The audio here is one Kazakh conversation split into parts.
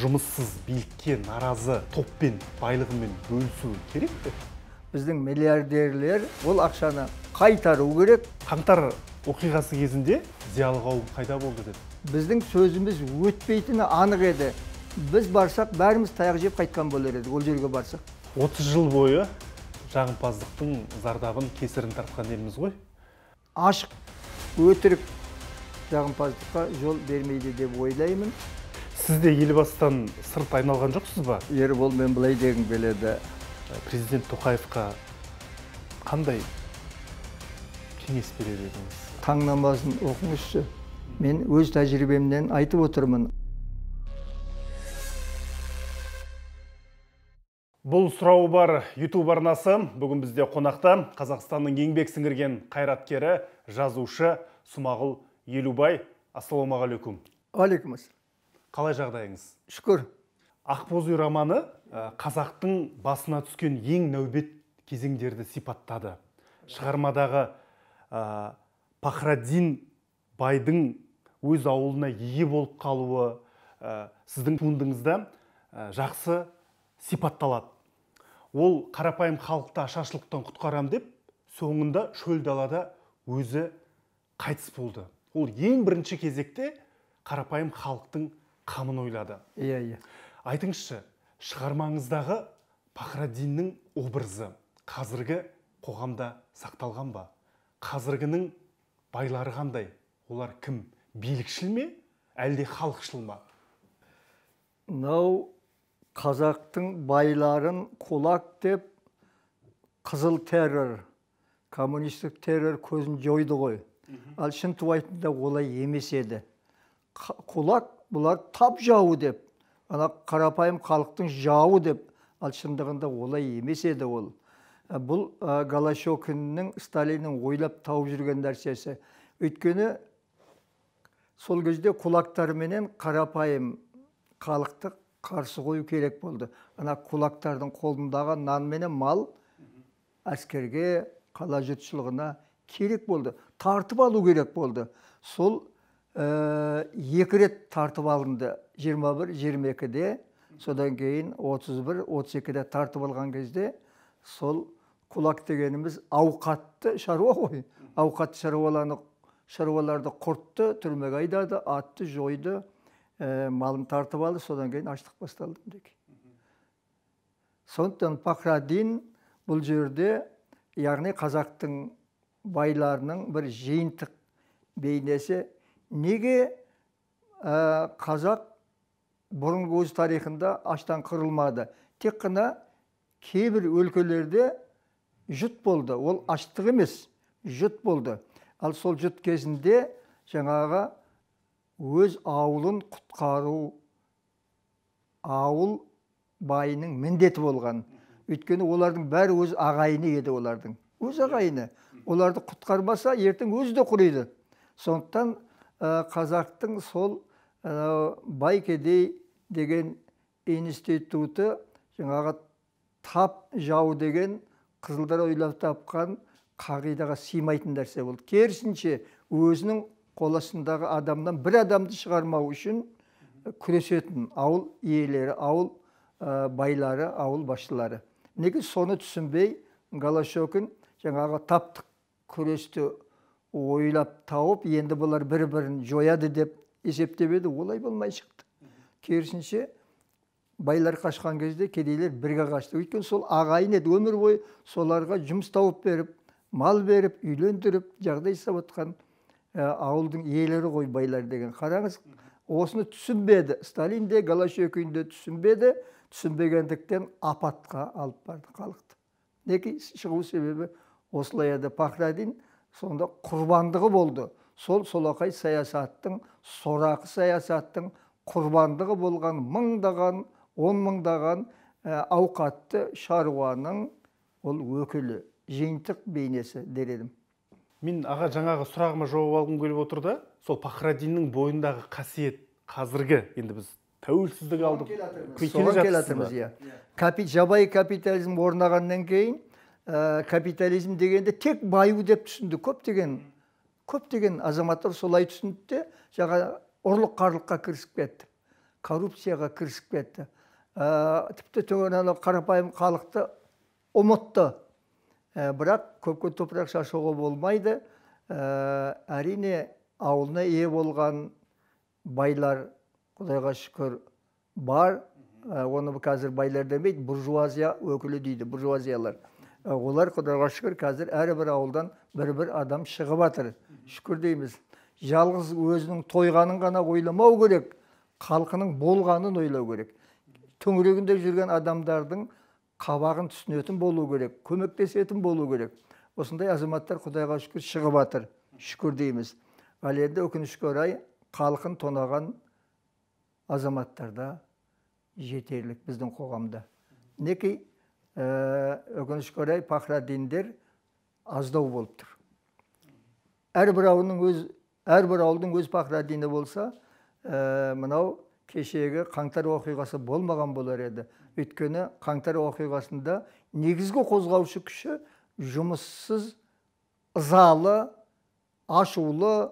жұмыссыз билікке наразы топпен байлығымен бөлісу керек пе біздің миллиардерлер ол ақшаны қайтару керек қаңтар оқиғасы кезінде зиялы қауым қайда болды деді біздің сөзіміз өтпейтіні анық еді біз барсақ бәріміз таяқ жеп қайтқан болар едік ол жерге барсақ 30 жыл бойы жағымпаздықтың зардабын кесірін тартқан елміз ғой ашық өтірік жағымпаздыққа жол бермейді деп ойлаймын Сізде де елбасыдан сырт айналған жоқсыз ба ербол мен былай дегім келеді президент тоқаевқа қандай кеңес берер едіңіз таң намазын оқыңызшы мен өз тәжірибемнен айтып отырмын бұл сұрауы бар ютуб арнасы бүгін бізде қонақта қазақстанның еңбек сіңірген қайраткері жазушы сумағұл елубай ассалаумағалейкум алейкум қалай жағдайыңыз шүкір ақбоз үй романы э, қазақтың басына түскен ең нәубет кезеңдерді сипаттады шығармадағы ә, пахраддин байдың өз ауылына ие болып қалуы э, сіздің туындыңызда ә, жақсы сипатталады ол қарапайым халықты ашаршылықтан құтқарам деп соңында шөл далада өзі қайтыс болды ол ең бірінші кезекте қарапайым халықтың қамын ойлады иә иә айтыңызшы шығармаңыздағы пахраддиннің образы қазіргі қоғамда сақталған ба қазіргінің байлары қандай олар кім билікшіл ме әлде халықшыл ма мынау қазақтың байларын кулак деп қызыл террор коммунистік террор көзін жойды ғой ал шынтуайтында олай емес еді кулак бұлар тап жауы деп ана қарапайым халықтың жауы деп ал шындығында олай емес еді ол ә, бұл ә, сталиннің ойлап тауып жүрген нәрсесі өйткені сол кезде кулактарменен қарапайым халықты қарсы қою керек болды ана кулактардың қолындағы нан менен мал әскерге қала жұртшылығына керек болды тартып алу керек болды сол ә, екі рет тартып алынды 21-22-де содан кейін 31-32-де тартып алған кезде сол кулак дегеніміз ауқатты шаруа ғой ауқатты шаруаларды шаруаларды құртты түрмеге айдады атты жойды ә, малын тартып алды содан кейін аштық басталды мінекей сондықтан пахраддин бұл жерде яғни қазақтың байларының бір жиынтық бейнесі неге қазақ бұрынғы өз тарихында аштан қырылмады тек қана кейбір өлкелерде жұт болды ол аштық емес жұт болды ал сол жұт кезінде жаңағы өз ауылын құтқару ауыл байының міндеті болған өйткені олардың бәрі өз ағайыны еді олардың өз ағайыны оларды құтқармаса ертең өзі де құриды сондықтан Э, қазақтың сол э, бай кедей деген институты жаңағы тап жау деген қызылдар ойлап тапқан қағидаға сыймайтын нәрсе болды керісінше өзінің қоласындағы адамнан бір адамды шығармау үшін э, күресетін ауыл иелері ауыл байлары ауыл басшылары неге соны түсінбей голощекин жаңағы таптық күресті ойлап тауып енді бұлар бір бірін жояды деп есептеп еді олай болмай шықты керісінше байлар қашқан кезде кедейлер бірге қашты өйткені сол ағайын еді өмір бойы соларға жұмыс тауып беріп мал беріп үйлендіріп жағдай жасап отқан ә, ауылдың иелері ғой байлар деген қараңыз осыны түсінбеді сталин де голощекин де түсінбеді түсінбегендіктен апатқа алып барды халықты мінекей шығу себебі осылай еді пахрадин сонда құрбандығы болды сол солақай саясаттың сорақы саясаттың құрбандығы болған мыңдаған он мыңдаған ә, ауқатты шаруаның ол өкілі жиынтық бейнесі дер едім мен аға жаңағы сұрағыма жауап алғым келіп отыр да сол пахрадиннің бойындағы қасиет қазіргі енді біз тәуелсіздік алдық соған келе жатырмыз иә жабайы капитализм орнағаннан кейін ә, капитализм дегенде тек баю деп түсінді көптеген көптеген азаматтар солай түсінді де жаңағы ұрлық қарлыққа кірісіп кетті коррупцияға кірісіп кетті ә, тіпті төмен қарапайым халықты ұмытты ә, бірақ көпке топырақ шашуға болмайды ә, әрине ауылына ие болған байлар құдайға шүкір бар ә, оны қазір байлар демейді буржуазия өкілі дейді буржуазиялар олар құдайға шүкір қазір әрбір ауылдан бір бір адам шығып жатыр шүкір дейміз жалғыз өзінің тойғанын ғана ойламау керек халқының болғанын ойлау керек төңірегінде жүрген адамдардың қабағын түсінетін болу керек көмектесетін болу керек осындай азаматтар құдайға шүкір шығып атыр, шүкір дейміз ал енді өкінішке орай халқын тонаған да жетерлік біздің қоғамда мінекей өкінішке орай пахраддиндер аздау болып тұр Әр ауылдың өз әрбір ауылдың өз пахраддині болса мынау кешегі қаңтар оқиғасы болмаған болар еді өйткені қаңтар оқиғасында негізгі қозғаушы күші жұмыссыз ызалы ашулы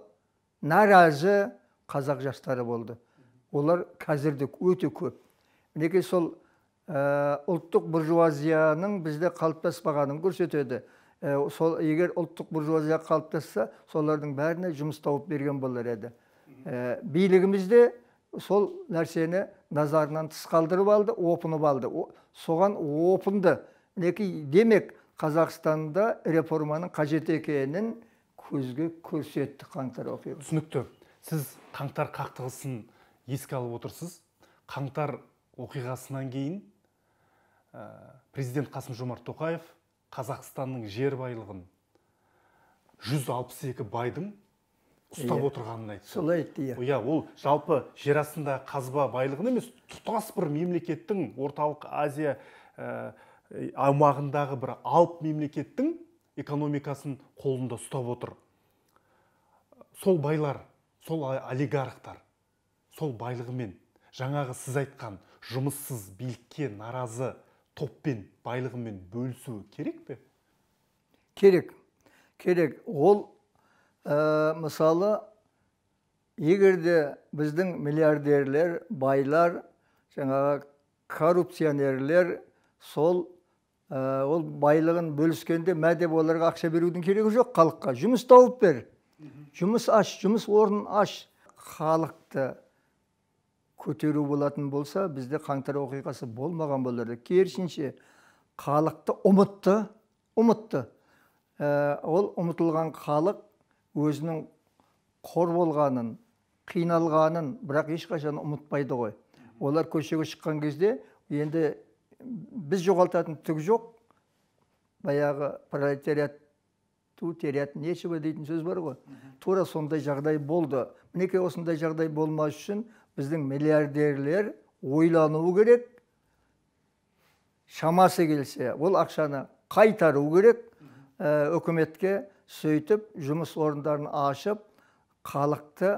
наразы қазақ жастары болды олар қазір өте көп мінекей сол Э, ұлттық буржуазияның бізде қалыптаспағанын көрсетеді э, сол егер ұлттық буржуазия қалыптасса солардың бәріне жұмыс тауып берген болар еді ә, сол нәрсені назарынан тыс қалдырып алды опынып алды соған опынды мінекей демек қазақстанда реформаның қажет екенін көзге көрсетті қаңтар оқиғасы түсінікті сіз қаңтар қақтығысын еске алып отырсыз қаңтар оқиғасынан кейін Э, президент қасым жомарт тоқаев қазақстанның жер байлығын 162 байдың ұстап иә. отырғанын айтты солай айтты иә иә ол жалпы жер астындағы қазба байлығын емес тұтас бір мемлекеттің орталық азия ә, аумағындағы бір алып мемлекеттің экономикасын қолында ұстап отыр сол байлар сол олигархтар сол байлығымен жаңағы сіз айтқан жұмыссыз билікке наразы топпен байлығымен бөлісу керек пе керек керек ол ә, мысалы егер біздің миллиардерлер байлар жаңағы коррупционерлер сол ә, ол байлығын бөліскенде мә деп оларға ақша берудің керегі жоқ халыққа жұмыс тауып бер жұмыс аш жұмыс орнын аш халықты көтеру болатын болса бізде қаңтар оқиғасы болмаған болар еді керісінше халықты ұмытты ұмытты ә, ол ұмытылған халық өзінің қор болғанын қиналғанын бірақ ешқашан ұмытпайды ғой олар көшеге шыққан кезде енді біз жоғалтатын түк жоқ баяғы пролетариат терять нечего дейтін сөз бар ғой тура сондай жағдай болды мінекей осындай жағдай болмас үшін біздің миллиардерлер ойлануы керек шамасы келсе ол ақшаны қайтару керек үкіметке сөйтіп жұмыс орындарын ашып халықты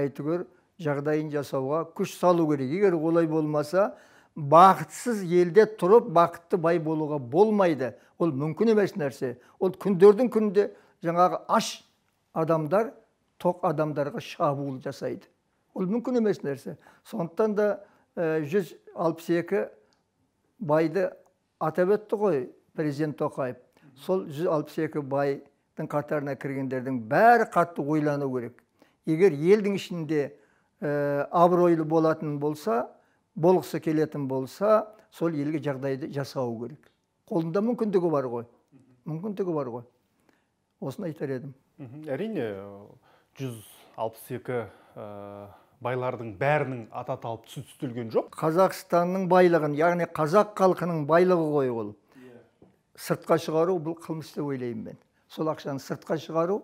әйтеуір жағдайын жасауға күш салу керек егер олай болмаса бақытсыз елде тұрып бақытты бай болуға болмайды ол мүмкін емес нәрсе ол күндердің күнінде жаңағы аш адамдар тоқ адамдарға шабуыл жасайды ол мүмкін емес нәрсе сондықтан да жүз алпыс екі байды атап өтті ғой президент тоқаев сол жүз алпыс екі байдың қатарына кіргендердің бәрі қатты ойлану керек егер елдің ішінде ә, абыройлы болатын болса болғысы келетін болса сол елге жағдайды жасау керек қолында мүмкіндігі бар ғой мүмкіндігі бар ғой осыны айтар едім әрине жүз алпыс екі байлардың бәрінің ата талып түстілген жоқ қазақстанның байлығын яғни қазақ халқының байлығы ғой ол иә. сыртқа шығару бұл қылмыс деп ойлаймын мен сол ақшаны сыртқа шығару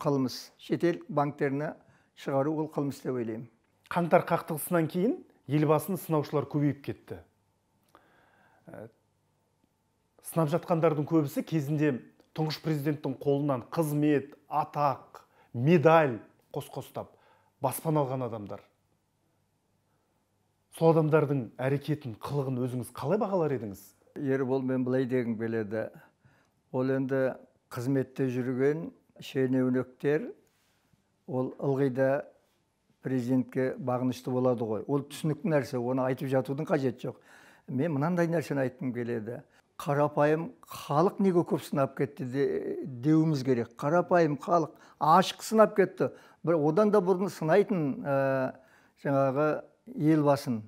қылмыс шетел банктеріне шығару ол қылмыс деп ойлаймын қаңтар қақтығысынан кейін елбасын сынаушылар көбейіп кетті ә, сынап жатқандардың көбісі кезінде тұңғыш президенттің қолынан қызмет атақ медаль қос баспана алған адамдар сол адамдардың әрекетін қылығын өзіңіз қалай бағалар едіңіз ербол мен былай дегім келеді ол енді қызметте жүрген шенеуніктер ол ылғи да президентке бағынышты болады ғой ол түсінікті нәрсе оны айтып жатудың қажеті жоқ мен мынандай нәрсені айтқым келеді қарапайым халық неге көп сынап кетті де, деуіміз керек қарапайым халық ашық сынап кетті бір одан да бұрын сынайтын ә, жаңағы елбасын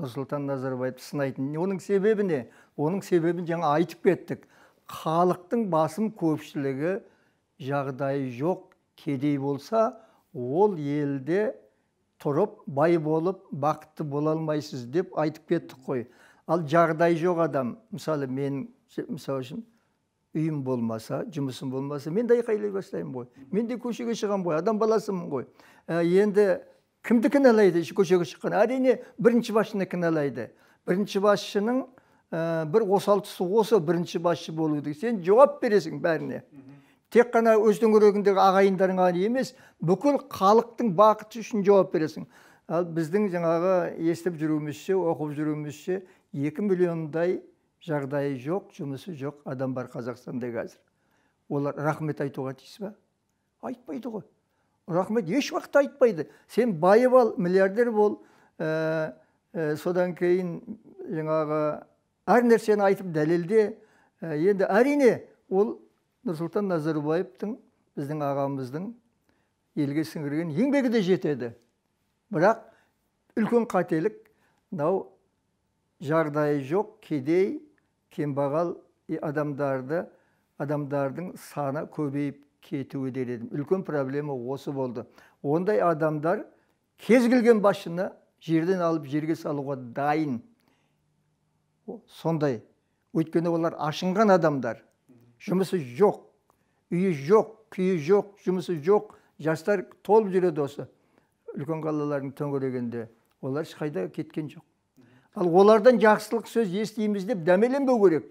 нұрсұлтан назарбаевты сынайтын оның себебі не оның себебін жаңа айтып кеттік халықтың басым көпшілігі жағдайы жоқ кедей болса ол елде тұрып бай болып бақытты бола алмайсыз деп айтып кеттік қой ал жағдайы жоқ адам мысалы мен мысалы үшін үйім болмаса жұмысым болмаса мен де айқайлай бастаймын ғой мен де көшеге шығамын ғой адам баласымын ғой ә, енді кімді кінәлайды көшеге шыққан әрине бірінші басшыны кінәлайды бірінші басшының ә, бір осал тұсы осы бірінші басшы болуды сен жауап бересің бәріне тек қана өз төңірегіңдегі ағайындарыңа емес бүкіл халықтың бақыты үшін жауап бересің ал біздің жаңағы естіп жүруімізше оқып жүруімізше екі миллиондай жағдайы жоқ жұмысы жоқ адам бар қазақстанда қазір олар рахмет айтуға тиіс па айтпайды ғой рахмет еш уақытта айтпайды сен байып ал миллиардер бол ә, ә, содан кейін жаңағы әр нәрсені айтып дәлелде ә, енді әрине ол нұрсұлтан назарбаевтың біздің ағамыздың елге сіңірген еңбегі де жетеді бірақ үлкен қателік мынау жағдайы жоқ кедей кембағал адамдарды адамдардың саны көбейіп кетуі дер едім үлкен проблема осы болды ондай адамдар кез келген басшыны жерден алып жерге салуға дайын сондай өйткені олар ашынған адамдар жұмысы жоқ үйі жоқ күйі жоқ жұмысы жоқ жастар толып жүреді осы үлкен қалалардың төңірегінде олар ешқайда кеткен жоқ ал олардан жақсылық сөз естиміз деп дәмеленбеу керек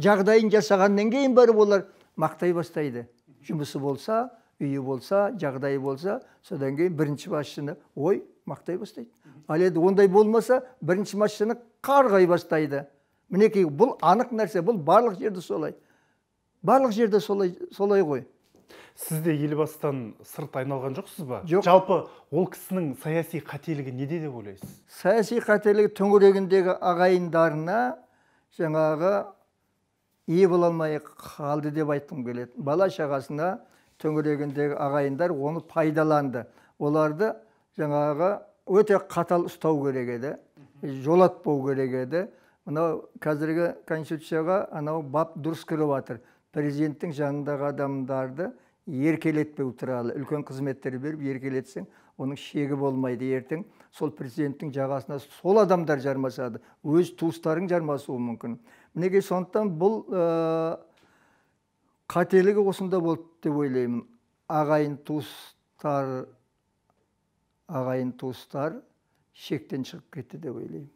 жағдайын жасағаннан кейін барып олар мақтай бастайды жұмысы болса үйі болса жағдайы болса содан кейін бірінші басшыны ой мақтай бастайды ал енді ондай болмаса бірінші басшыны қарғай бастайды мінекей бұл анық нәрсе бұл барлық жерде солай барлық жерде солай солай ғой Сізде де елбасыдан сырт айналған жоқсыз ба жоқ жалпы ол кісінің саяси қателігі неде деп ойлайсыз саяси қателігі төңірегіндегі ағайындарына жаңағы ие бола алмай қалды деп айтқым келеді бала шағасына төңірегіндегі ағайындар оны пайдаланды оларды жаңағы өте қатал ұстау керек еді жолатпау керек еді мынау қазіргі конституцияға анау бап дұрыс кіріп жатыр президенттің жанындағы адамдарды еркелетпеу туралы үлкен қызметтер беріп еркелетсең оның шегі болмайды ертең сол президенттің жағасына сол адамдар жармасады өз туыстарың жармасуы мүмкін мінекей сондықтан бұл ә, қателігі осында болды деп ойлаймын ағайын туыстар ағайын туыстар шектен шығып кетті деп ойлаймын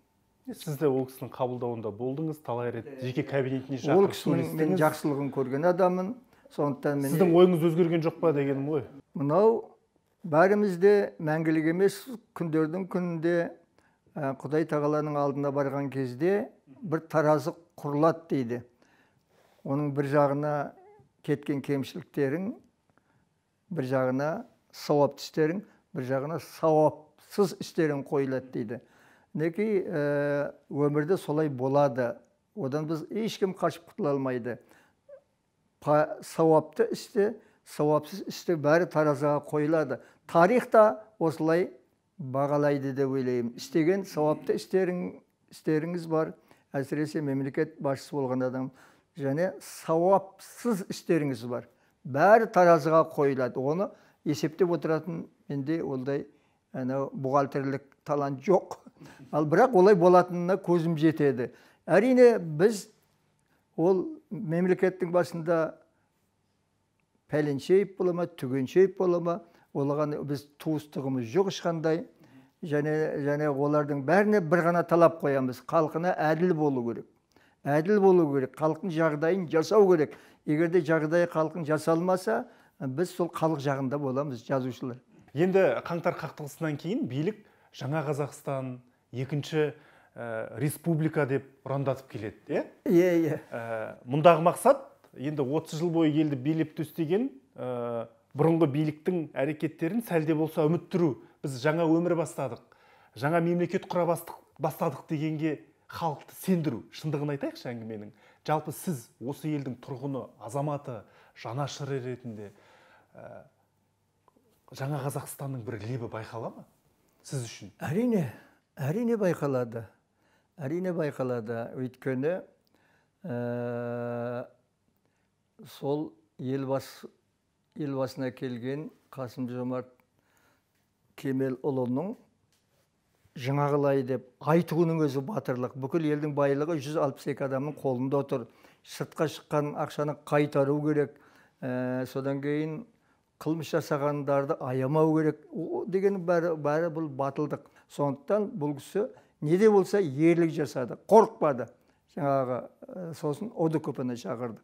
сіз де ол кісінің қабылдауында болдыңыз талай рет жеке кабинетіне шақырып ол кісінің мен жақсылығын көрген адаммын сондықтан мен сіздің ойыңыз өзгерген жоқ па дегенім ғой мынау бәріміз де мәңгілік емес күндердің күнінде құдай тағаланың алдына барған кезде бір таразы құрылады дейді оның бір жағына кеткен кемшіліктерің бір жағына сауапты істерің бір жағына сауапсыз істерің қойылады дейді мінекей өмірде солай болады одан біз ешкім қашып құтыла алмайды сауапты істе сауапсыз істе бәрі таразыға қойылады тарих та осылай бағалайды деп ойлаймын істеген сауапты істерің, істеріңіз бар әсіресе мемлекет басшысы болған адам және сауапсыз істеріңіз бар бәрі таразыға қойылады оны есептеп отыратын менде ондай анау бухгалтерлік талант жоқ ал бірақ олай болатынына көзім жетеді әрине біз ол мемлекеттің басында пәленшеев бола ма түгеншеев бола ма біз туыстығымыз жоқ ешқандай және және олардың бәріне бір ғана талап қоямыз халқына әділ болу керек әділ болу керек халықтың жағдайын жасау керек егерде де жағдайы жасалмаса біз сол халық жағында боламыз жазушылар енді қаңтар қақтығысынан кейін билік жаңа қазақстан екінші э, республика деп ұрандатып келеді иә иә иә э, мұндағы мақсат енді 30 жыл бойы елді билеп төстеген ә, бұрынғы биліктің әрекеттерін сәлде болса үміттіру біз жаңа өмір бастадық жаңа мемлекет құра бастық, бастадық дегенге халықты сендіру шындығын айтайықшы әңгіменің жалпы сіз осы елдің тұрғыны азаматы жанашыры ретінде ә, жаңа қазақстанның бір лебі байқала ма сіз үшін әрине әрине байқалады әрине байқалады өйткені ә, сол елбас елбасына келген қасым жомарт кемелұлының жаңағылай деп айтуының өзі батырлық бүкіл елдің байлығы 162 адамның қолында отыр сыртқа шыққан ақшаны қайтару керек ә, содан кейін қылмыс жасағандарды аямау керек деген бәрі, бәрі бұл батылдық сондықтан бұл кісі не де болса ерлік жасады қорықпады жаңағы сосын одкп ны шақырды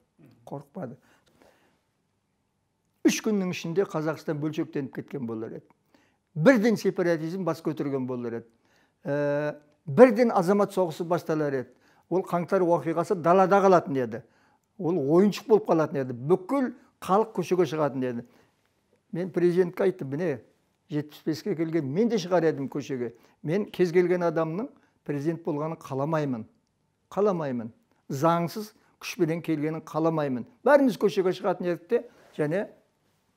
қорықпады үш күннің ішінде қазақстан бөлшектеніп кеткен болар еді бірден сепаратизм бас көтерген болар еді ә, бірден азамат соғысы басталар еді ол қаңтар оқиғасы далада қалатын еді ол ойыншық болып қалатын еді бүкіл халық көшеге шығатын еді мен президентке айттым міне жетпіс беске келген мен де шығар едім көшеге мен кез келген адамның президент болғанын қаламаймын қаламаймын заңсыз күшпенен келгенін қаламаймын бәріміз көшеге шығатын едік те және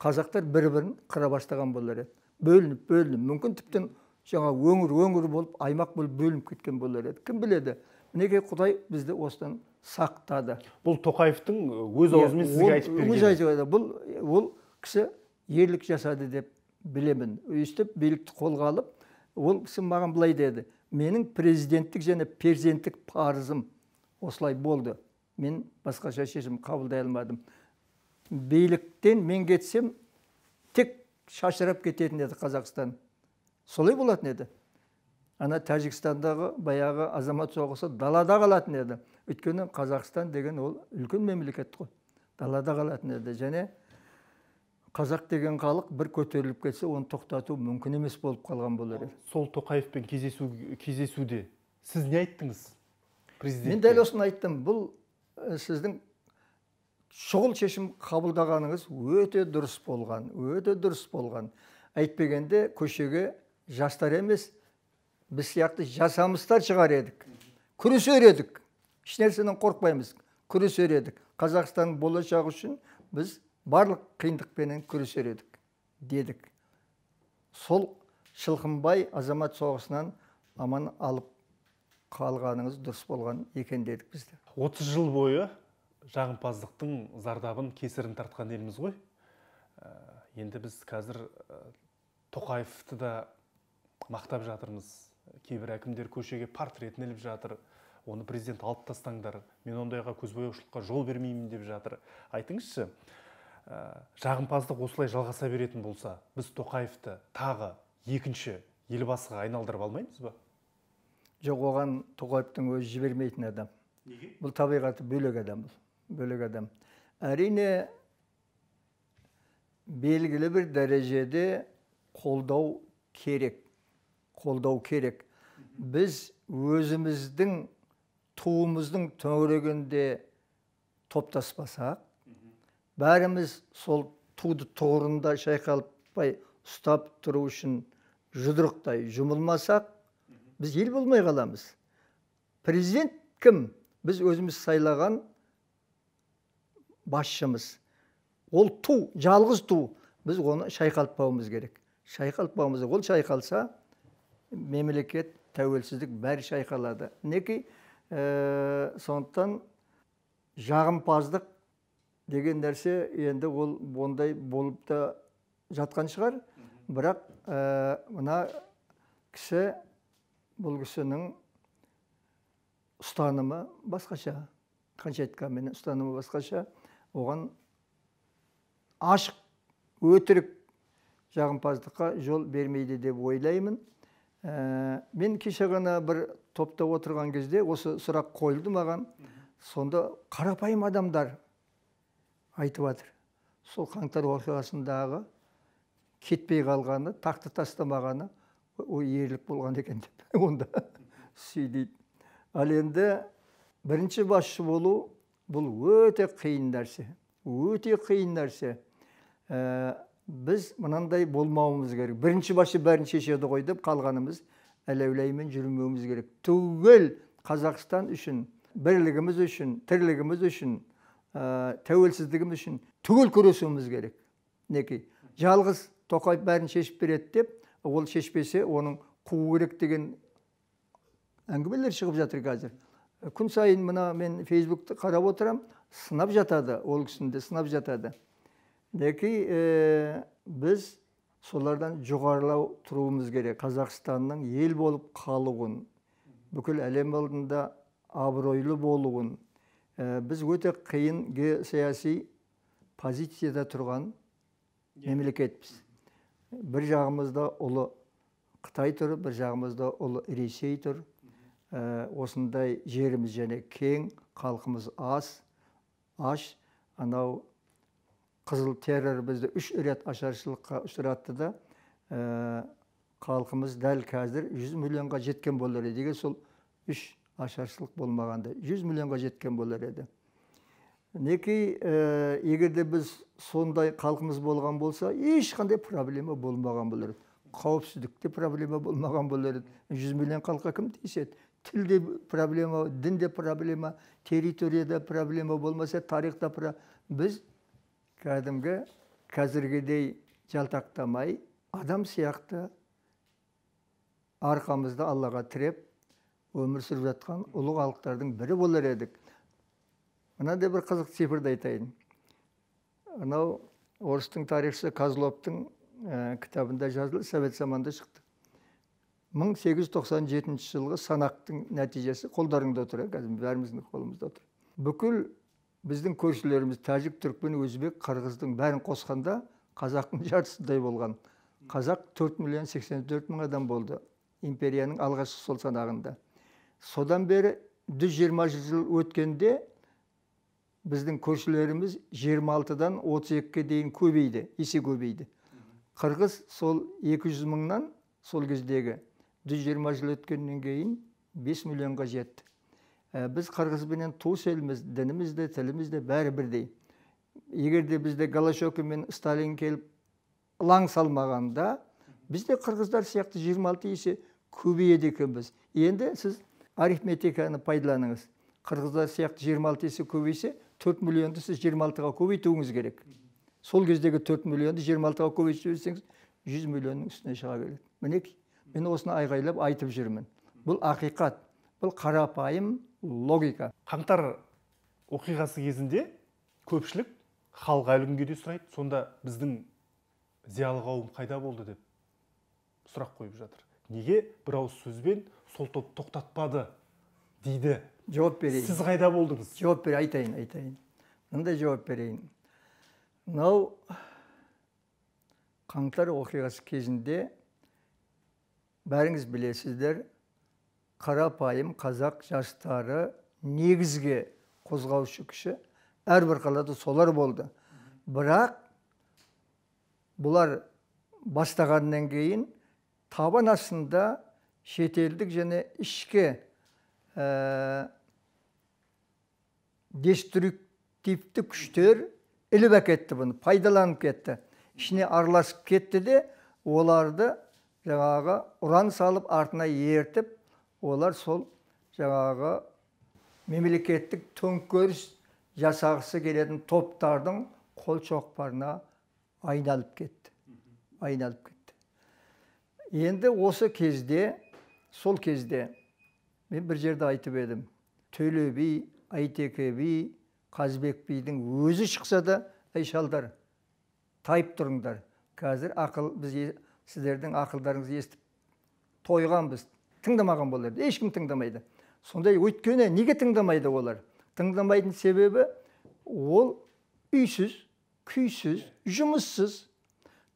қазақтар бір бірін қыра бастаған болар еді бөлініп бөлініп мүмкін тіптен жаңа өңір өңір болып аймақ болып бөлініп кеткен болар еді кім біледі мінекей құдай бізді осыдан сақтады бұл тоқаевтың өз иә, аузымен сізге айтып берген бұл ол кісі ерлік жасады деп білемін өйстіп билікті қолға алып ол кісі маған былай деді менің президенттік және перзенттік парызым осылай болды мен басқаша шешім қабылдай алмадым биліктен мен кетсем тек шашырап кететін еді қазақстан солай болатын еді ана тәжікстандағы баяғы азамат соғысы далада қалатын еді өйткені қазақстан деген ол үлкен мемлекет қой далада қалатын еді және қазақ деген халық бір көтеріліп кетсе оны тоқтату мүмкін емес болып қалған болар еді сол тоқаевпен кездесу кездесуде сіз не айттыңыз президент мен дәл осыны айттым бұл сіздің шұғыл шешім қабылдағаныңыз өте дұрыс болған өте дұрыс болған әйтпегенде көшеге жастар емес біз сияқты жасамыстар шығар едік күресер едік ешнәрседен қорықпаймыз күресер едік қазақстанның болашағы үшін біз барлық қиындықпенен күресер едік дедік сол шылқымбай азамат соғысынан аман алып қалғаныңыз дұрыс болған екен дедік бізді. 30 жыл бойы жағымпаздықтың зардабын кесірін тартқан елміз ғой ә, енді біз қазір ә, тоқаевты да мақтап жатырмыз кейбір әкімдер көшеге портретін іліп жатыр оны президент алып тастаңдар мен ондайға көзбояушылыққа жол бермеймін деп жатыр айтыңызшы Ә, жағымпаздық осылай жалғаса беретін болса біз тоқаевты тағы екінші елбасыға айналдырып алмаймыз ба жоқ оған тоқаевтың өзі жібермейтін адам неге бұл табиғаты бөлек адам бұл бөлек адам әрине белгілі бір дәрежеде қолдау керек қолдау керек біз өзіміздің туымыздың төңірегінде топтаспасақ бәріміз сол туды тұғырында шайқалпай ұстап тұру үшін жұдырықтай жұмылмасақ біз ел болмай қаламыз президент кім біз өзіміз сайлаған басшымыз ол ту жалғыз ту біз оны шайқалтпауымыз керек шайқалтпауымыз ол шайқалса мемлекет тәуелсіздік бәрі шайқалады мінекей ә, сондықтан жағымпаздық деген нәрсе енді ол ондай болып та жатқан шығар бірақ ә, мына кісі бұл кісінің ұстанымы басқаша қанша мен ұстанымы басқаша оған ашық өтірік жағымпаздыққа жол бермейді деп ойлаймын ә, мен кеше ғана бір топта отырған кезде осы сұрақ қойылды маған сонда қарапайым адамдар айтып жатыр сол қаңтар оқиғасындағы кетпей қалғаны тақты тастамағаны ой ерлік болған екен деп онда ал енді бірінші басшы болу бұл өте қиын нәрсе өте қиын нәрсе ә, біз мынандай болмауымыз керек бірінші басшы бәрін шешеді ғой деп қалғанымыз әләуләймен жүрмеуіміз керек түгел қазақстан үшін бірлігіміз үшін тірлігіміз үшін ә, тәуелсіздігіміз үшін түгел күресуіміз керек мінекей жалғыз тоқаев бәрін шешіп береді деп ол шешпесе оның қуу керек деген әңгімелер шығып жатыр қазір ә, күн сайын мына мен фейсбукты қарап отырам, сынап жатады ол кісіні сынап жатады мінекей ә, біз солардан жоғарылау тұруымыз керек қазақстанның ел болып қалуын бүкіл әлем алдында абыройлы болуын Э, біз өте қиын геосаяси позицияда тұрған иә. мемлекетпіз бір жағымызда ұлы қытай тұр бір жағымызда ұлы ресей тұр э, осындай жеріміз және кең халқымыз аз аш анау қызыл террор бізді үш рет ашаршылыққа ұшыратты да ә, дәл қазір 100 миллионға жеткен болар еді сол үш ашаршылық болмағанда 100 миллионға жеткен болар еді мінекей ә, э, егерде біз сондай халқымыз болған болса ешқандай проблема болмаған болар еді қауіпсіздікте проблема болмаған болар еді жүз миллион халыққа кім тиіседі тілде проблема дінде проблема территорияда проблема болмаса тарихта біз кәдімгі қазіргідей жалтақтамай адам сияқты арқамызды аллаға тіреп өмір сүріп жатқан ұлы халықтардың бірі болар едік мынандай бір қызық цифрды айтайын анау орыстың тарихшысы козловтың ә, кітабында жазылды совет заманында шықты 1897 жылғы санақтың нәтижесі қолдарыңда отыр қазір ә, бәріміздің қолымызда отыр бүкіл біздің көршілеріміз тәжік түрікпен өзбек қырғыздың бәрін қосқанда қазақтың жартысындай болған қазақ 4 миллион 84 мың адам болды империяның алғашқы сол санағында содан бері 120 жыл өткенде біздің көршілеріміз 26-дан 32-ке дейін көбейді есе көбейді қырғыз сол 200 мыңнан сол кездегі 120 жыл өткеннен кейін 5 миллионға жетті ә, біз қырғызбенен туыс елміз дініміз де тіліміз де бәрі бірдей егер бізде голощекин мен сталин келіп лаң салмағанда бізде қырғыздар сияқты 26 есе көбейеді екенбіз енді сіз арифметиканы пайдаланыңыз қырғыздар сияқты жиырма алты есе көбейсе төрт миллионды сіз жиырма алтыға көбейтуіңіз керек сол кездегі төрт миллионды жиырма алтыға көбейтіп жіберсеңіз жүз миллионның үстіне шыға келеді мінекей мен осыны айғайлап айтып жүрмін бұл ақиқат бұл қарапайым логика қаңтар оқиғасы кезінде көпшілік халық әлі күнге сұрайды сонда біздің зиялы қауым қайда болды деп сұрақ қойып жатыр неге бір ауыз сөзбен сол топ тоқтатпады дейді жауап берейін сіз қайда болдыңыз жауап бер айтайын айтайын мынандай жауап берейін мынау қаңтар оқиғасы кезінде бәріңіз білесіздер қарапайым қазақ жастары негізгі қозғаушы күші әрбір қалада солар болды бірақ бұлар бастағаннан кейін табан астында шетелдік және ішкі ә, деструктивті күштер іліп әкетті бұны пайдаланып кетті ішіне араласып кетті де оларды жаңағы ұран салып артына ертіп олар сол жаңағы мемлекеттік төңкеріс жасағысы келетін топтардың қол шоқпарына айналып кетті айналып кетті енді осы кезде сол кезде мен бір жерде айтып едім төле би айтеке би қазбек бидің өзі шықса да әй шалдар тайып тұрыңдар қазір ақыл біз сіздердің ақылдарыңызды естіп тойғанбыз тыңдамаған болар ешкім тыңдамайды сондай өйткені неге тыңдамайды олар тыңдамайтын себебі ол үйсіз күйсіз жұмыссыз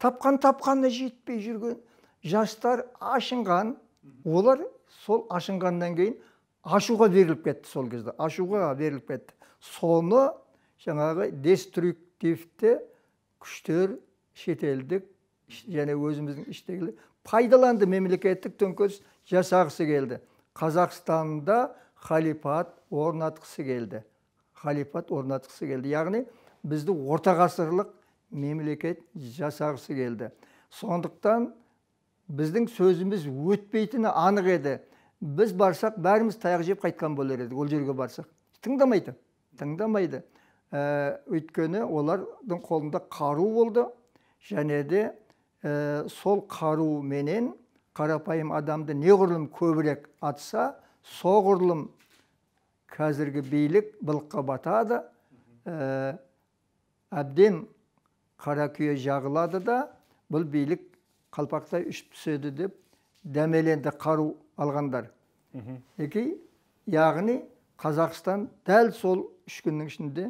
тапқан тапқанына жетпей жүрген жастар ашынған олар сол ашынғаннан кейін ашуға беріліп кетті сол кезде ашуға беріліп кетті соны жаңағы деструктивті күштер шетелдік және өзіміздің іштегілер пайдаланды мемлекеттік төңкеріс жасағысы келді қазақстанда халифат орнатқысы келді халифат орнатқысы келді яғни бізді ортағасырлық мемлекет жасағысы келді сондықтан біздің сөзіміз өтпейтіні анық еді біз барсақ бәріміз таяқ жеп қайтқан болар едік ол жерге барсақ тыңдамайды тыңдамайды ә, өйткені олардың қолында қару болды және де ә, сол менен қарапайым адамды неғұрлым көбірек атса соғұрлым қазіргі билік былыққа батады ә, әбден күйе жағылады да бұл билік қалпақтай ұшып түседі деп дәмеленді қару алғандар Екі, яғни қазақстан дәл сол үш күннің ішінде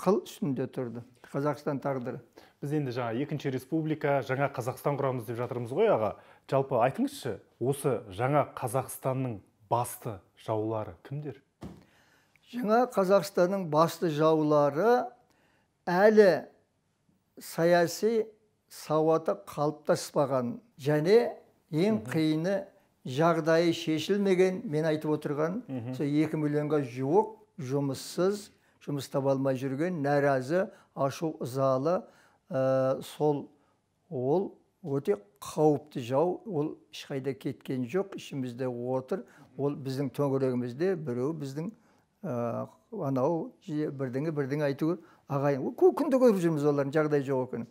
қыл үстінде тұрды қазақстан тағдыры біз енді жаңа екінші республика жаңа қазақстан құрамыз деп жатырмыз ғой аға жалпы айтыңызшы осы жаңа қазақстанның басты жаулары кімдер жаңа қазақстанның басты жаулары әлі саяси сауаты қалыптаспаған және ең қиыны жағдайы шешілмеген мен айтып отырған сол екі миллионға жуық жұмыссыз жұмыс таба алмай жүрген наразы ашу ызалы ә, сол ол өте қауіпті жау ол ешқайда кеткен жоқ ішімізде отыр ол біздің төңірегімізде біреу біздің ә, анау бірдеңе бірдеңе айту ағайын күнде көріп жүрміз олардың жағдайы жоқ екенін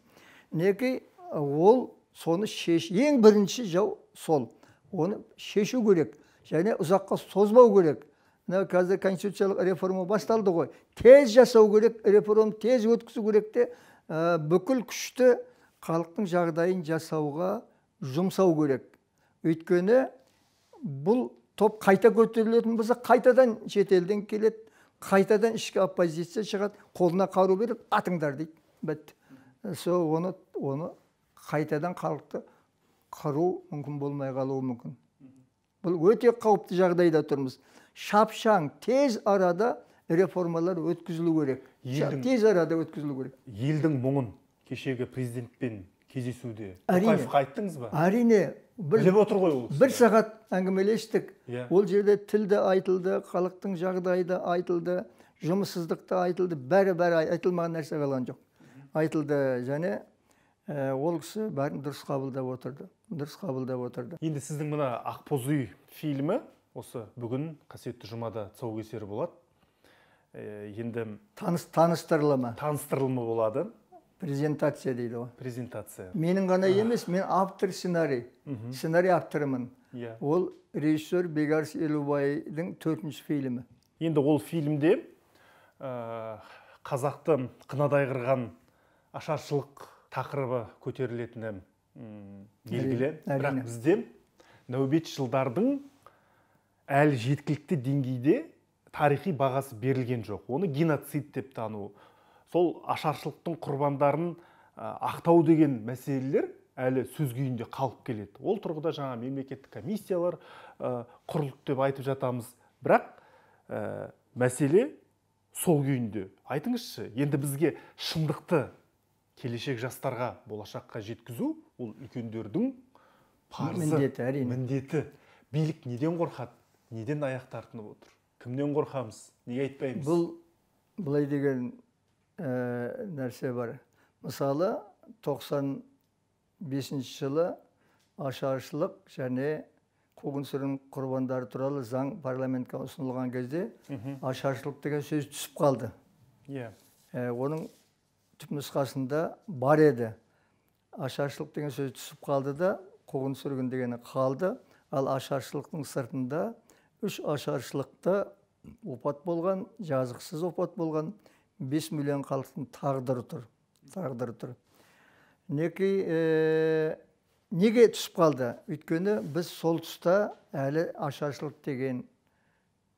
мінекей ол соны шеш ең бірінші жау сол оны шешу керек және ұзаққа созбау керек мына қазір конституциялық реформа басталды ғой тез жасау керек реформ тез өткізу керек те бүкіл күшті халықтың жағдайын жасауға жұмсау керек өйткені бұл топ қайта көтерілетін болса қайтадан шетелден келеді қайтадан ішкі оппозиция шығады қолына қару береді атыңдар дейді бітті со оны оны қайтадан халықты қыру мүмкін болмай қалуы мүмкін бұл өте қауіпті жағдайда тұрмыз шапшаң тез арада реформалар өткізілу керек елдің, тез арада өткізілу керек елдің мұңын кешегі президентпен кездесуде тоқаевқа айттыңыз ба әрине бір, біліп отыр ғой ол бір сағат әңгімелестік yeah. Иә. ол жерде тіл де айтылды халықтың жағдайы да айтылды жұмыссыздық та айтылды бәрі бәрі айтылмаған нәрсе қалған жоқ айтылды және ол кісі бәрін дұрыс қабылдап отырды дұрыс қабылдап отырды енді сіздің мына ақбоз үй фильмі осы бүгін қасиетті жұмада тұсаукесері болады енді таныс таныстырылымы таныстырылымы болады презентация дейді ғой презентация менің ғана емес мен автор сценарий сценарий авторымын иә. ол режиссер бекарыс елубайдың төртінші фильмі енді ол фильмде қазақты қынадай қырған ашаршылық тақырыбы көтерілетіні белгілі бірақ бізде нәубет жылдардың әлі жеткілікті деңгейде тарихи бағасы берілген жоқ оны геноцид деп тану сол ашаршылықтың құрбандарын ақтау деген мәселелер әлі сөз күйінде қалып келеді ол тұрғыда жаңа мемлекеттік комиссиялар құрылды деп айтып жатамыз бірақ ә, мәселе сол күйінде айтыңызшы енді бізге шындықты келешек жастарға болашаққа жеткізу ол үлкендердің парызы міндеті әрине міндеті билік неден қорқады неден аяқ тартынып отыр кімнен қорқамыз неге айтпаймыз бұл былай деген ә, нәрсе бар мысалы 95 жылы ашаршылық және қуғын сүргін құрбандары туралы заң парламентке ұсынылған кезде ашаршылық деген сөз түсіп қалды иә yeah. Э, ә, оның түпнұсқасында бар еді ашаршылық деген сөз түсіп қалды да қуғын сүргін дегені қалды ал ашаршылықтың сыртында үш ашаршылықта опат болған жазықсыз опат болған 5 миллион халықтың тағдыры тұр тағдыры тұр мінекей ә, неге түсіп қалды өйткені біз сол тұста әлі ашаршылық деген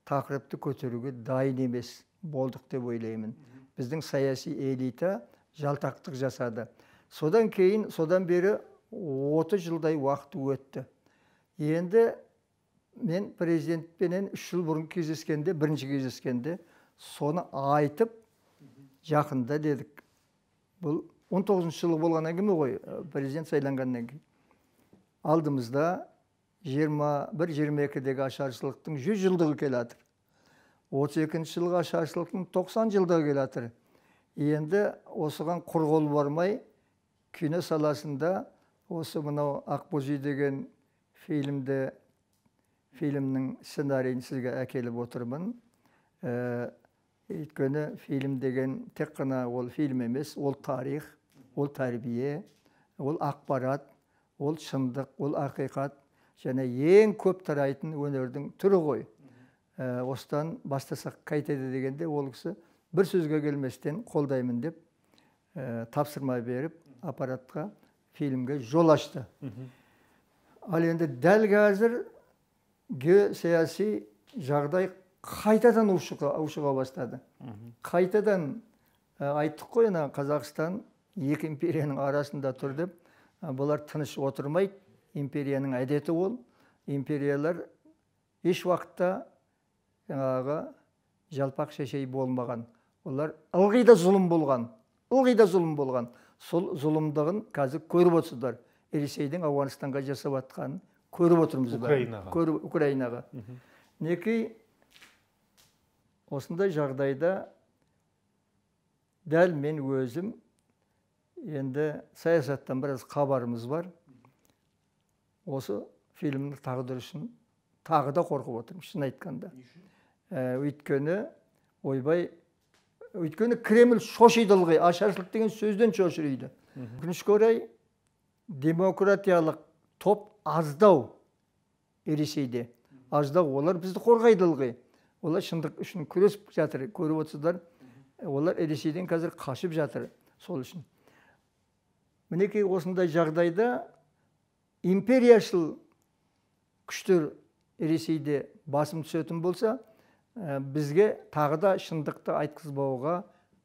тақырыпты көтеруге дайын емес болдық деп ойлаймын біздің саяси элита жалтақтық жасады содан кейін содан бері 30 жылдай уақыт өтті енді мен президентпенен үш жыл бұрын кездескенде бірінші кездескенде соны айтып жақында дедік бұл 19 тоғызыншы жылы болған әңгіме ғой президент сайланғаннан кейін алдымызда 21-22-дегі ашаршылықтың 100 жылдығы келе 32 екінші ашаршылықтың 90 жылдығы келе енді осыған құр қол бармай кино саласында осы мынау ақбөжей деген фильмді фильмнің сценарийін сізге әкеліп отырмын ә, өйткені фильм деген тек қана ол фильм емес ол тарих ол тәрбие ол ақпарат ол шындық ол ақиқат және ең көп тарайтын өнердің түрі ғой ә, осыдан бастасақ қайтеді дегенде ол кісі бір сөзге келместен қолдаймын деп ә, тапсырма беріп аппаратқа фильмге жол ашты ал енді дәл қазір геосаяси жағдай қайтадан ушыға, бастады қайтадан ә, айттық қой ана қазақстан екі империяның арасында тұр деп ә, бұлар тыныш отырмайды империяның әдеті ол империялар еш уақытта жаңағы жалпақ шешей болмаған олар ылғи да зұлым болған ылғи да зұлым болған сол зұлымдығын қазір көріп отырсыздар ресейдің ауғанстанға жасап жатқанын көріп отырмыз украинаға көріп украинаға мінекей осындай жағдайда дәл мен өзім енді саясаттан біраз хабарымыз бар осы фильмнің тағдыры үшін тағы да қорқып отырмын шын айтқанда ә, өйткені ойбай өйткені кремль шошиды ылғи ашаршылық деген сөзден шошиды өкінішке орай демократиялық топ аздау ресейде аздау олар бізді қорғайды ылғи олар шындық үшін күресіп жатыр көріп отырсыздар олар ресейден қазір қашып жатыр сол үшін мінекей осындай жағдайда империяшыл күштер ресейде басым түсетін болса Ә, бізге тағы да шындықты айтқызбауға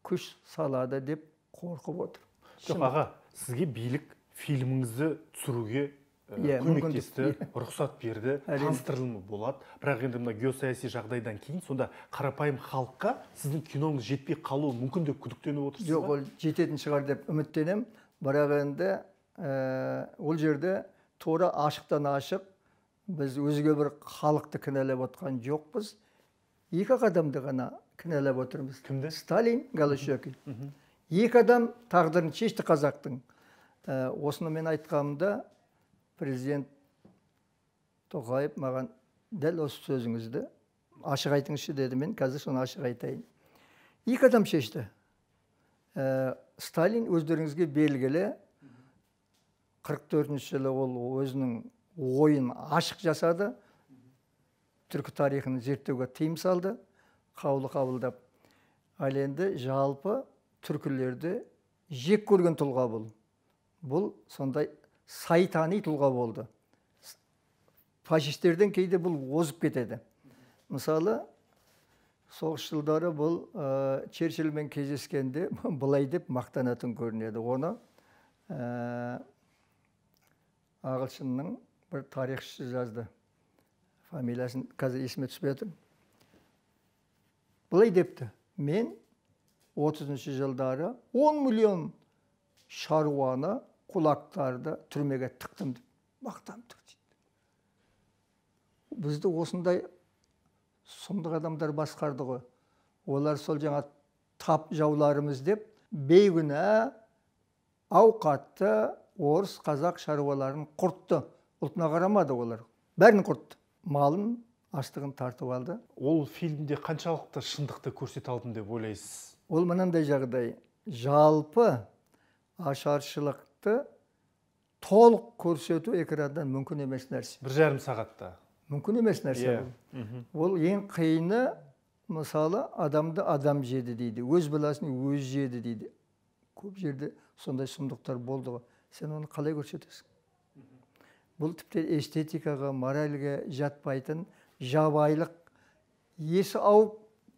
күш салады деп қорқып отыр жоқ аға сізге билік фильміңізді түсіруге yeah, ә, иә, көмектесті иә. рұқсат берді таныстырылымы болады бірақ енді мына геосаяси жағдайдан кейін сонда қарапайым халыққа сіздің киноңыз жетпей қалуы мүмкін деп күдіктеніп отырсыз жоқ ол жететін шығар деп үміттенемін бірақ енді ә, ол жерде тура ашықтан ашық біз өзге бір халықты кінәлап отқан жоқпыз екі ақ адамды ғана кінәлап отырмыз кімді сталин голощекин екі адам тағдырын шешті қазақтың ә, осыны мен айтқанымда президент тоқаев маған дәл осы сөзіңізді ашық айтыңызшы деді мен қазір соны ашық айтайын екі адам шешті ә, сталин өздеріңізге белгілі 44 төртінші жылы ол өзінің ойын ашық жасады түркі тарихын зерттеуге тыйым салды қаулы қабылдап ал енді жалпы түркілерді жек көрген тұлға бұл бұл сондай сайтани тұлға болды фашистерден кейде бұл озып кетеді мысалы соғыс жылдары бұл ә, черчилльмен кездескенде былай деп мақтанатын көрінеді оны ә, ағылшынның бір тарихшысы жазды фамилиясын қазір есіме түспей жатыр былай депті мен 30 жылдары 10 миллион шаруаны құлақтарды түрмеге тықтым деп мақтанып бізді осындай сұмдық адамдар басқарды ғой олар сол жаңа тап жауларымыз деп бейгүнә ауқатты орыс қазақ шаруаларын құртты ұлтына қарамады олар бәрін құртты малын аштығын тартып алды ол фильмде қаншалықты шындықты көрсете алдым деп ойлайсыз ол мынандай жағдай жалпы ашаршылықты толық көрсету экрандан мүмкін емес нәрсе бір жарым сағатта мүмкін емес нәрсе yeah. Иә. ол ең қиыны мысалы адамды адам жеді дейді өз баласын өз жеді дейді көп жерде сондай сұмдықтар болды ғой сен оны қалай көрсетесің бұл тіпті эстетикаға моральге жатпайтын жабайылық есі ауып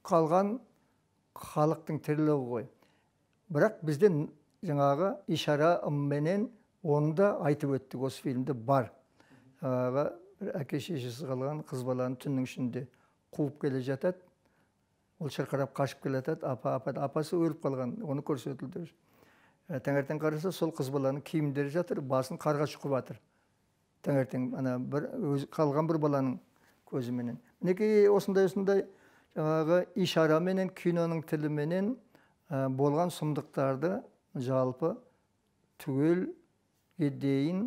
қалған халықтың тірлігі ғой бірақ бізден жаңағы ишара ымменен оны да айтып өттік осы фильмде бар жаңағы әке шешесі қалған қыз баланы түннің ішінде қуып келе жатады ол шырқырап қашып келе жатады апа апа апасы өліп қалған оны көрсетілді ә, таңертең қараса сол қыз баланың киімдері жатыр басын қарға шұқып жатыр таңертең ана бір өз қалған бір баланың көзіменен мінекей осындай осындай жаңағы ишараменен киноның тіліменен ә, болған сұмдықтарды жалпы түгелге дейін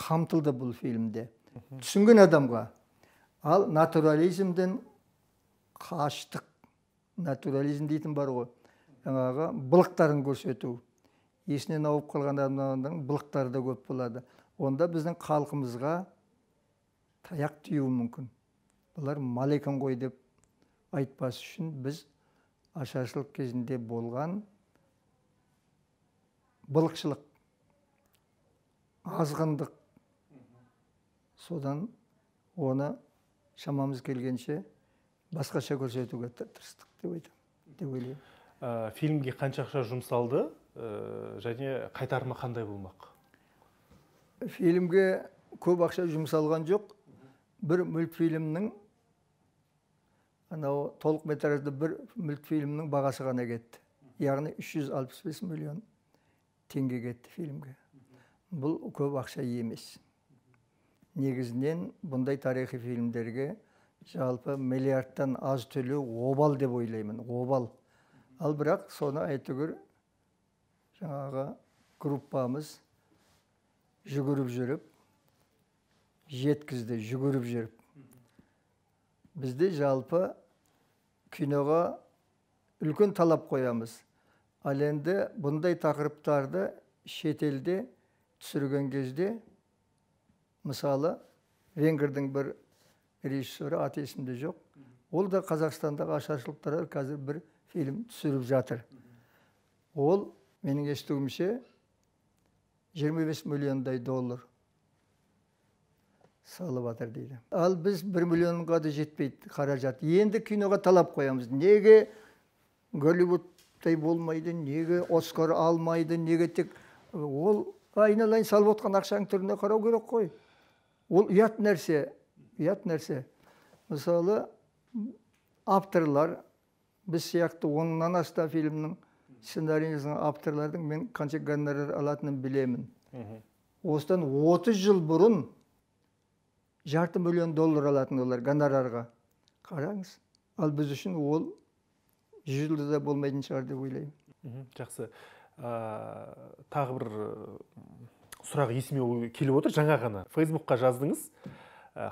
қамтылды бұл фильмде түсінген адамға ал натурализмден қаштық натурализм дейтін бар ғой жаңағы былықтарын көрсету есінен ауып қалған адамдардың былықтары да көп болады онда біздің халқымызға таяқ тиюі мүмкін бұлар мал екен ғой деп айтпас үшін біз ашаршылық кезінде болған былықшылық азғындық содан оны шамамыз келгенше басқаша көрсетуге тырыстық деп айтамын деп ойлаймын ә, фильмге қанша ақша жұмсалды Э, және қайтарымы қандай болмақ фильмге көп ақша жұмсалған жоқ бір мультфильмнің анау толық метражды бір мультфильмнің бағасы ғана кетті яғни 365 миллион теңге кетті фильмге бұл көп ақша емес негізінен бұндай тарихи фильмдерге жалпы миллиардтан аз төлеу обал деп ойлаймын обал ал бірақ соны әйтеуір жаңағы группамыз жүгіріп жүріп жеткізді жүгіріп жүріп бізде жалпы киноға үлкен талап қоямыз ал енді бұндай тақырыптарды шетелде түсірген кезде мысалы венгрдің бір режиссері аты есімде жоқ ол да қазақстандағы ашашылықтар қазір бір фильм түсіріп жатыр ол менің естуімше 25 миллиондай доллар салып жатыр дейді ал біз бір миллионға да жетпейді қаражат енді киноға талап қоямыз неге голливудтай болмайды неге оскар алмайды неге тек ол айналайын салып отқан ақшаның түріне қарау керек қой ол ұят нәрсе ұят нәрсе мысалы авторлар біз сияқты оннан астам фильмнің сценарий жазған авторлардың мен қанша гонорар алатынын білемін осыдан 30 жыл бұрын жарты миллион доллар алатын олар гонорарға қараңыз ал біз үшін ол жүз жылда да болмайтын шығар деп ойлаймын жақсы ә, тағы бір сұрақ есіме келіп отыр жаңа ғана фейсбукқа жаздыңыз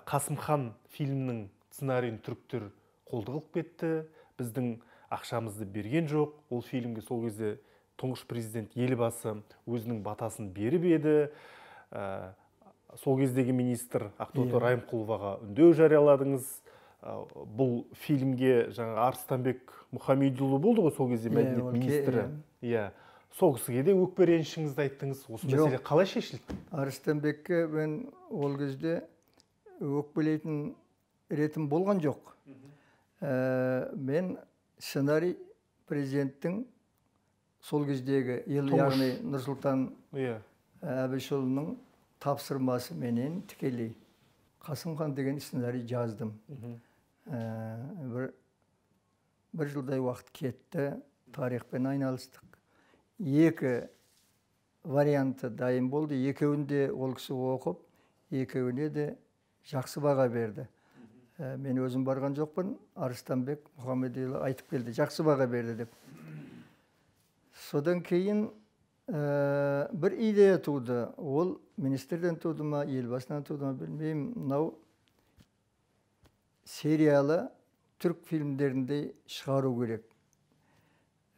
қасымхан фильмінің сценарийін түріктер қолды қылып кетті біздің ақшамызды берген жоқ ол фильмге сол кезде тұңғыш президент елбасы өзінің батасын беріп еді ә, сол кездегі министр ақтоты иә. райымқұловаға үндеу жарияладыңыз ә, бұл фильмге жаңа арыстанбек мұхамедиұлы болды ғой сол кезде иә, мәдениет министрі иә. иә сол кісіге де өкпе ренішіңізді айттыңыз осы мәселе қалай шешілді арыстанбекке мен ол кезде өкпелейтін ретім болған жоқ ә, мен сценарий президенттің сол кездегі ел яғни нұрсұлтан әбішұлының иә. ә, әбішұлының тапсырмасыменен тікелей Қасым хан деген сценарий жаздым ә, бір бір жылдай уақыт кетті тарихпен айналыстық екі варианты дайын болды екеуін де ол кісі оқып екеуіне де жақсы баға берді ә, мен өзім барған жоқпын арыстанбек мұхамедиұлы айтып келді жақсы баға берді деп содан кейін ә, бір идея туды ол министрден туды ма елбасынан туды ма білмеймін мынау сериялы түрік фильмдерінде шығару керек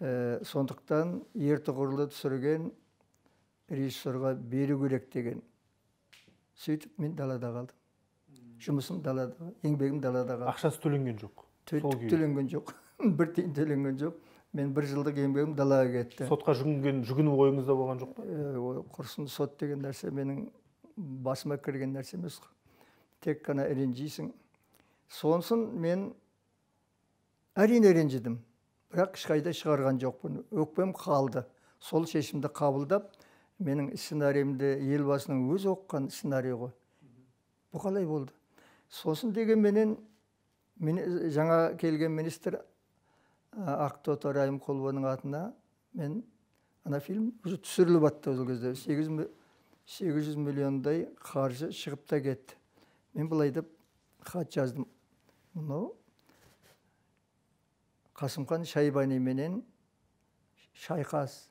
ә, сондықтан ертұғырлы түсірген режиссерға беру керек деген сөйтіп мен далада қалдым жұмысым далада еңбегім далада қалды ақшасы төленген жоқ төленген жоқ бір тиын төленген жоқ мен бір жылдық еңбегім далаға кетті сотқа жүгінген жүгіну ойыңызда болған жоқ па құрсын сот деген нәрсе менің басыма кірген нәрсе емес қой тек қана ренжисің сонысын мен әрине ренжідім бірақ ешқайда шығарған жоқпын өкпем қалды сол шешімді қабылдап менің сценариімді елбасының өзі оқыған сценарий ғой бұл қалай болды сосын дегенменен мен жаңа келген министр ақтоты райымқұлованың атына мен ана фильм уже түсіріліп жатты ол кезде сегіз жүз миллиондай қаржы шығып та кетті мен былай деп хат жаздым мынау қасымхан шайбани менен шайқас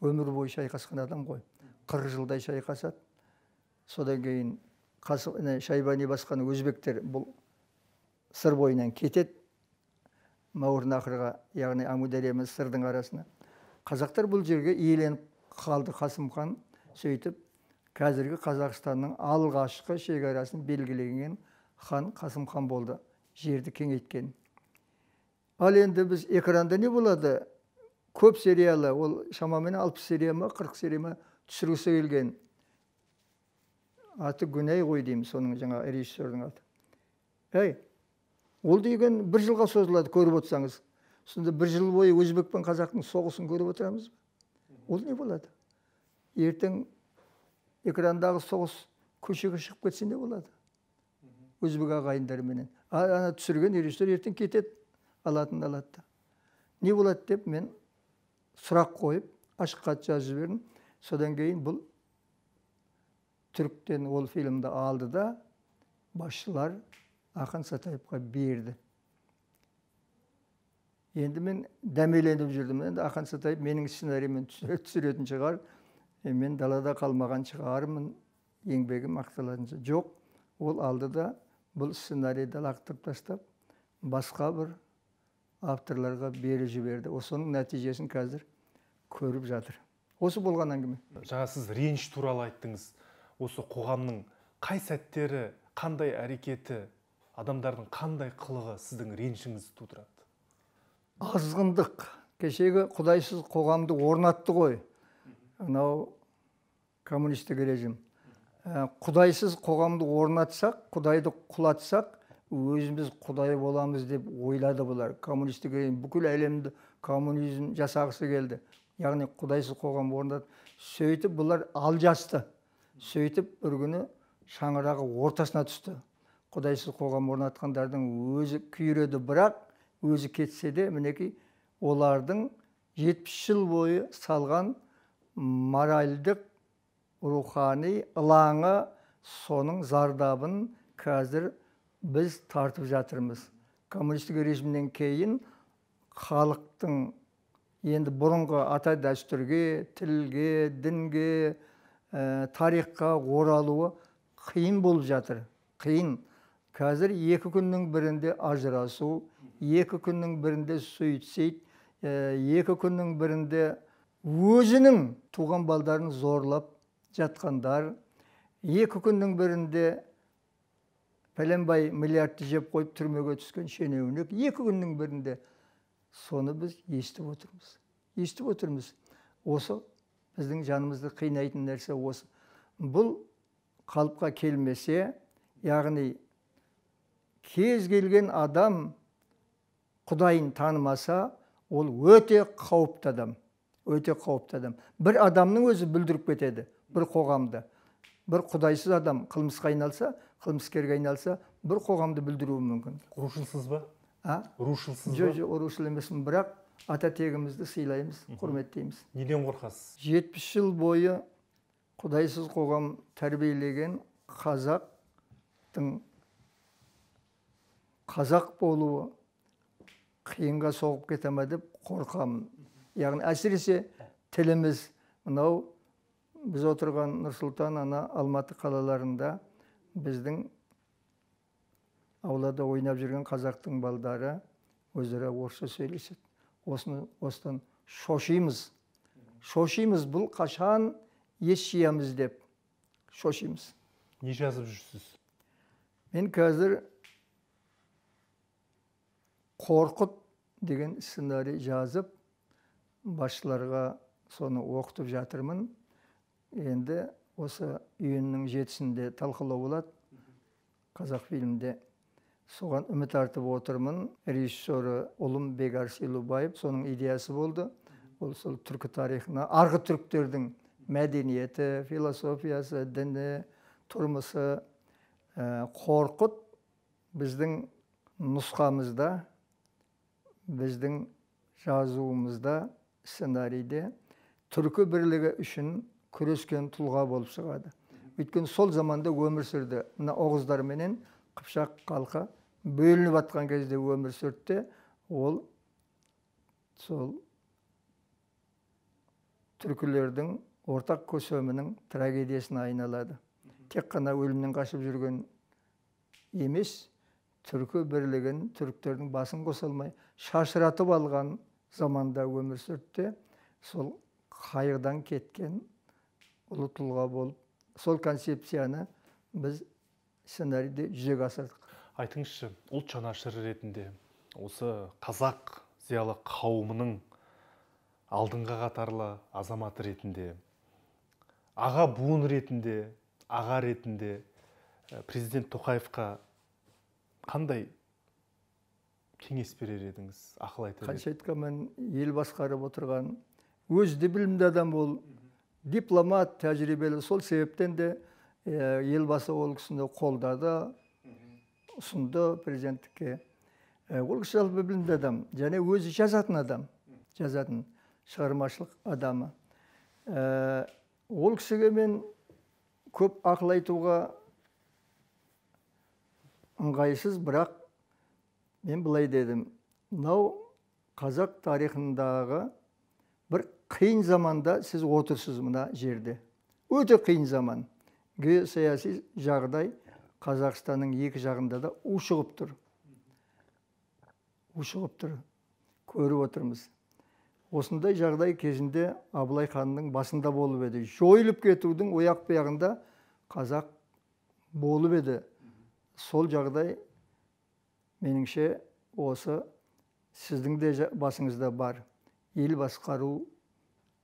өмір бойы шайқасқан адам ғой қырық жылдай шайқасады содан кейін шайбани басқан өзбектер бұл сыр бойынан кетеді мауырнахрға яғни амудария мен сырдың арасына қазақтар бұл жерге иеленіп қалды қасым хан сөйтіп қазіргі қазақстанның алғашқы шекарасын белгілеген хан қасым хан болды жерді кеңейткен ал енді біз экранда не болады көп сериялы ол шамамен алпыс серия ма қырық серия ма түсіргісі келген аты гүнәй ғой дейміз соның жаңа режиссердің аты әй ол деген бір жылға созылады көріп отырсаңыз сонда бір жыл бойы өзбек пен қазақтың соғысын көріп отырамыз ба ол не болады ертең экрандағы соғыс көшеге шығып кетсе не болады өзбек ағайындарменен ана түсірген режиссер ертең кетеді алатын алады не болады деп мен сұрақ қойып ашық хат жазып жібердім содан кейін бұл түріктен ол фильмді алды да басшылар ақан сатаевқа берді енді мен дәмеленіп жүрдім енді ақан сатаев менің сценарийіммен түсіретін шығар мен далада қалмаған шығармын еңбегім мақталатын жоқ ол алды да бұл сценарийді лақтырып тастап басқа бір авторларға беріп жіберді осының нәтижесін қазір көріп жатыр осы болған әңгіме жаңа сіз реніш туралы айттыңыз осы қоғамның қай сәттері қандай әрекеті адамдардың қандай қылығы сіздің ренішіңізді тудырады азғындық кешегі құдайсыз қоғамды орнатты ғой анау коммунистік режим ә, құдайсыз қоғамды орнатсақ құдайды құлатсақ өзіміз құдай боламыз деп ойлады бұлар коммунистік режим бүкіл әлемді коммунизм жасағысы келді яғни құдайсыз қоғам орнатып сөйтіп бұлар алжасты сөйтіп бір күні шаңырағы ортасына түсті құдайсыз қоғам орнатқандардың өзі күйреді бірақ өзі кетсе де мінекей олардың 70 жыл бойы салған моральдық рухани ылаңы соның зардабын қазір біз тартып жатырмыз коммунистік режимнен кейін халықтың енді бұрынғы ата дәстүрге тілге дінге ә, тарихқа оралуы қиын болып жатыр қиын қазір екі күннің бірінде ажырасу екі күннің бірінде суицид э, екі күннің бірінде өзінің туған балдарын зорлап жатқандар екі күннің бірінде пәленбай миллиардты жеп қойып түрмеге түскен шенеунік екі күннің бірінде соны біз естіп отырмыз естіп отырмыз осы біздің жанымызды қинайтын нәрсе осы бұл қалыпқа келмесе яғни кез келген адам құдайын танымаса ол өте қауіпті адам өте қауіпті адам бір адамның өзі бүлдіріп кетеді бір қоғамды бір құдайсыз адам қылмысқа айналса қылмыскерге айналса бір қоғамды бүлдіруі мүмкін рушылсыз ба а рушылсыз жоқ жоқ рушыл емеспін бірақ ата тегімізді сыйлаймыз құрметтейміз неден қорқасыз жетпіс жыл бойы құдайсыз қоғам тәрбиелеген қазақтың қазақ болуы қиынға соғып кете ма деп қорқамын яғни әсіресе тіліміз мынау біз отырған нұрсұлтан ана алматы қалаларында біздің аулада ойнап жүрген қазақтың балдары өзара орысша сөйлеседі осыны осыдан шошимыз шошимыз бұл қашан ес жиямыз деп шошимыз не жазып жүрсіз мен қазір қорқыт деген сценарий жазып басшыларға соны оқытып жатырмын енді осы июньнің жетісінде талқылау болады қазақ фильмде соған үміт артып отырмын режиссері ұлым бегар елубаев соның идеясы болды ол сол түркі тарихына арғы түріктердің мәдениеті философиясы діні тұрмысы ә, қорқыт біздің нұсқамызда біздің жазуымызда сценарийде түркі бірлігі үшін күрескен тұлға болып шығады өйткені сол заманда өмір сүрді мына оғыздар менен қыпшақ халқы бөлініп жатқан кезде өмір сүртті, ол сол түркілердің ортақ көсемінің трагедиясына айналады тек қана өлімнен қашып жүрген емес түркі бірлігін түріктердің басын қоса алмай шашыратып алған заманда өмір сүртті, сол қайғыдан кеткен ұлы тұлға болып сол концепцияны біз сценарийде жүзеге асырдық айтыңызшы ұлт жанашыры ретінде осы қазақ зиялы қауымының алдыңғы қатарлы азаматы ретінде аға буын ретінде аға ретінде э, президент тоқаевқа қандай кеңес берер едіңіз ақыл айтар қанша айтқанмен ел басқарып отырған өзі де білімді адам ол дипломат тәжірибелі сол себептен де э, елбасы ол кісіні қолдады ұсынды президенттікке ол кісі жалпы білімді адам және өзі жазатын адам жазатын шығармашылық адамы ол кісіге мен көп ақыл айтуға ыңғайсыз бірақ мен былай дедім мынау қазақ тарихындағы бір қиын заманда сіз отырсыз мына жерде өте қиын заман геосаяси жағдай қазақстанның екі жағында да ушығып тұр ушығып тұр көріп отырмыз осындай жағдай кезінде абылай ханның басында болып еді жойылып кетудің ояқ бұяғында қазақ болып еді сол жағдай меніңше осы сіздің де басыңызда бар ел басқару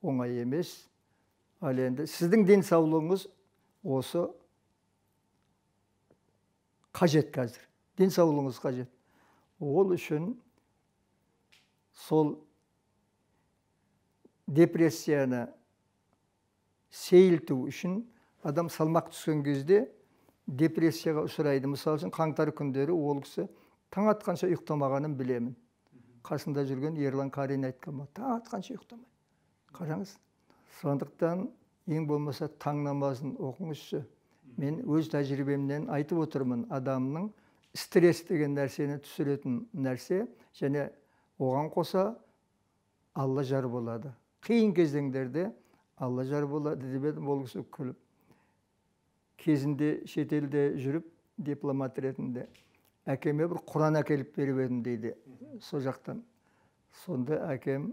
оңай емес ал енді сіздің денсаулығыңыз осы қажет қазір денсаулығыңыз қажет ол үшін сол депрессияны сейілту үшін адам салмақ түскен кезде депрессияға ұшырайды мысалы үшін қаңтар күндері ол кісі таң атқанша ұйықтамағанын білемін қасында жүрген ерлан қарин айтқан таң атқанша ұйықтамайды қараңыз сондықтан ең болмаса таң намазын оқыңызшы мен өз тәжірибемнен айтып отырмын адамның стресс деген нәрсені түсіретін нәрсе және оған қоса алла жар болады қиын кезеңдерде алла жар болады деп едім ол кісі күліп кезінде шетелде жүріп дипломат ретінде әкеме бір құран әкеліп беріп едім дейді сол жақтан сонда әкем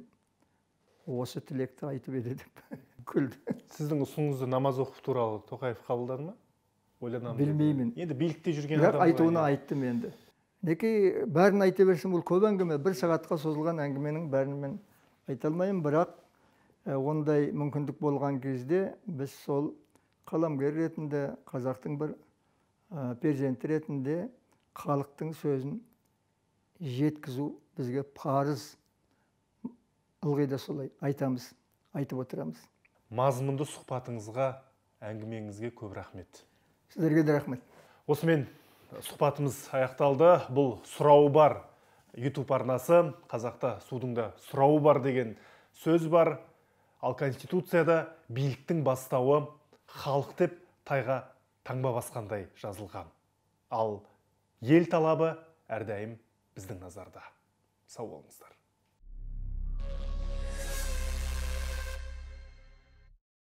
осы тілекті айтып еді деп күлді сіздің ұсыныңызды намаз оқу туралы тоқаев қабылдады ма ойланамын білмеймін енді билікте жүрген бірақ айтуына айттым енді мінекей бәрін айта берсем ол көп әңгіме бір сағатқа созылған әңгіменің бәрін мен айта алмаймын бірақ ондай мүмкіндік болған кезде біз сол қаламгер ретінде қазақтың бір перзенті ретінде халықтың сөзін жеткізу бізге парыз ылғи да солай айтамыз айтып отырамыз мазмұнды сұхбатыңызға әңгімеңізге көп рахмет сіздерге де рахмет осымен сұхбатымыз аяқталды бұл сұрауы бар ютуб арнасы қазақта судың да сұрауы бар деген сөз бар ал конституцияда биліктің бастауы халық деп тайға таңба басқандай жазылған ал ел талабы әрдайым біздің назарда сау болыңыздар